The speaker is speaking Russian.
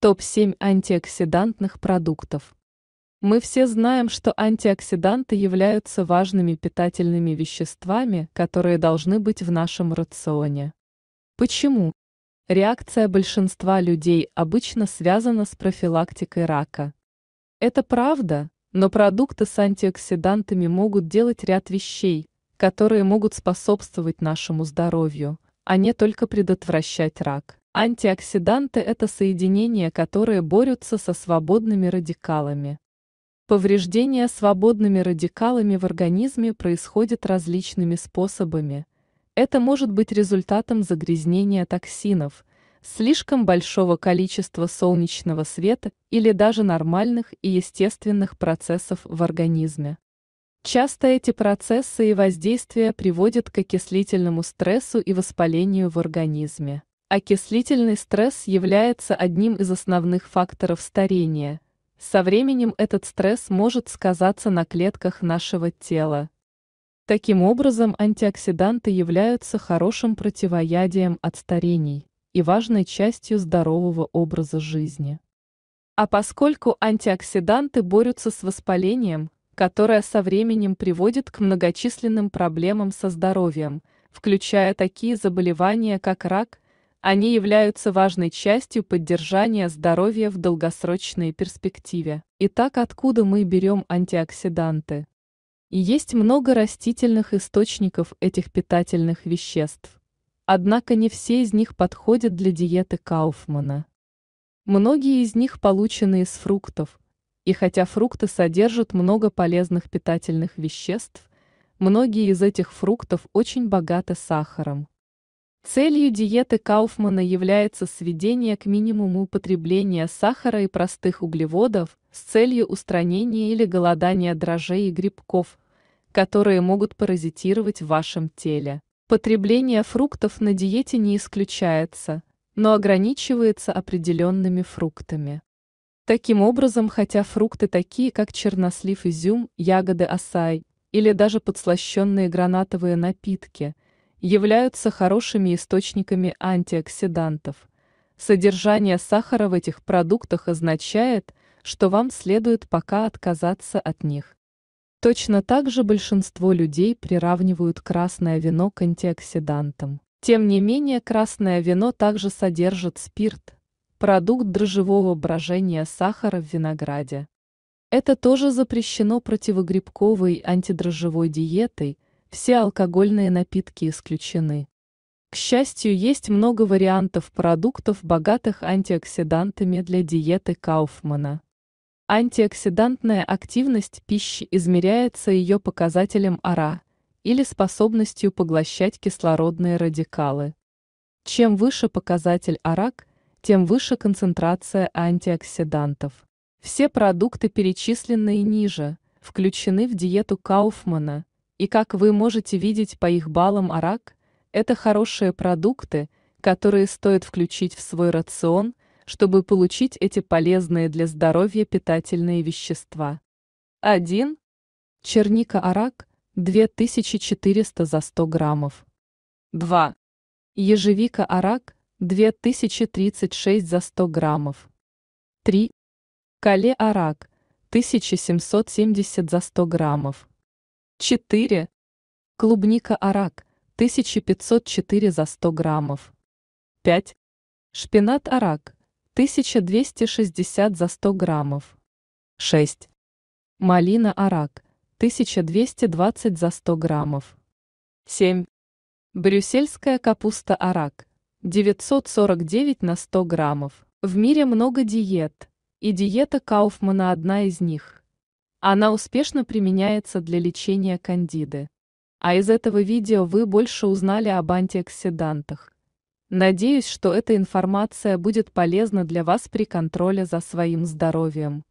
Топ-7 антиоксидантных продуктов. Мы все знаем, что антиоксиданты являются важными питательными веществами, которые должны быть в нашем рационе. Почему? Реакция большинства людей обычно связана с профилактикой рака. Это правда, но продукты с антиоксидантами могут делать ряд вещей, которые могут способствовать нашему здоровью, а не только предотвращать рак. Антиоксиданты – это соединения, которые борются со свободными радикалами. Повреждение свободными радикалами в организме происходит различными способами. Это может быть результатом загрязнения токсинов, слишком большого количества солнечного света или даже нормальных и естественных процессов в организме. Часто эти процессы и воздействия приводят к окислительному стрессу и воспалению в организме. Окислительный стресс является одним из основных факторов старения. Со временем этот стресс может сказаться на клетках нашего тела. Таким образом, антиоксиданты являются хорошим противоядием от старений и важной частью здорового образа жизни. А поскольку антиоксиданты борются с воспалением, которое со временем приводит к многочисленным проблемам со здоровьем, включая такие заболевания, как рак – они являются важной частью поддержания здоровья в долгосрочной перспективе. Итак, откуда мы берем антиоксиданты? И есть много растительных источников этих питательных веществ. Однако не все из них подходят для диеты Кауфмана. Многие из них получены из фруктов, и хотя фрукты содержат много полезных питательных веществ, многие из этих фруктов очень богаты сахаром. Целью диеты Кауфмана является сведение к минимуму употребления сахара и простых углеводов с целью устранения или голодания дрожжей и грибков, которые могут паразитировать в вашем теле. Потребление фруктов на диете не исключается, но ограничивается определенными фруктами. Таким образом, хотя фрукты такие, как чернослив, изюм, ягоды асай или даже подслащенные гранатовые напитки – являются хорошими источниками антиоксидантов. Содержание сахара в этих продуктах означает, что вам следует пока отказаться от них. Точно так же большинство людей приравнивают красное вино к антиоксидантам. Тем не менее, красное вино также содержит спирт, продукт дрожжевого брожения сахара в винограде. Это тоже запрещено противогрибковой антидрожжевой диетой – все алкогольные напитки исключены. К счастью, есть много вариантов продуктов, богатых антиоксидантами для диеты Кауфмана. Антиоксидантная активность пищи измеряется ее показателем АРА или способностью поглощать кислородные радикалы. Чем выше показатель АРАК, тем выше концентрация антиоксидантов. Все продукты, перечисленные ниже, включены в диету Кауфмана, и как вы можете видеть по их баллам арак, это хорошие продукты, которые стоит включить в свой рацион, чтобы получить эти полезные для здоровья питательные вещества. 1. Черника арак 2400 за 100 граммов. 2. Ежевика арак 2036 за 100 граммов. 3. Кале арак 1770 за 100 граммов. 4. Клубника арак 1504 за 100 граммов. 5. Шпинат арак 1260 за 100 граммов. 6. Малина арак 1220 за 100 граммов. 7. Брюссельская капуста арак 949 на 100 граммов. В мире много диет, и диета Кауфмана одна из них. Она успешно применяется для лечения кандиды. А из этого видео вы больше узнали об антиоксидантах. Надеюсь, что эта информация будет полезна для вас при контроле за своим здоровьем.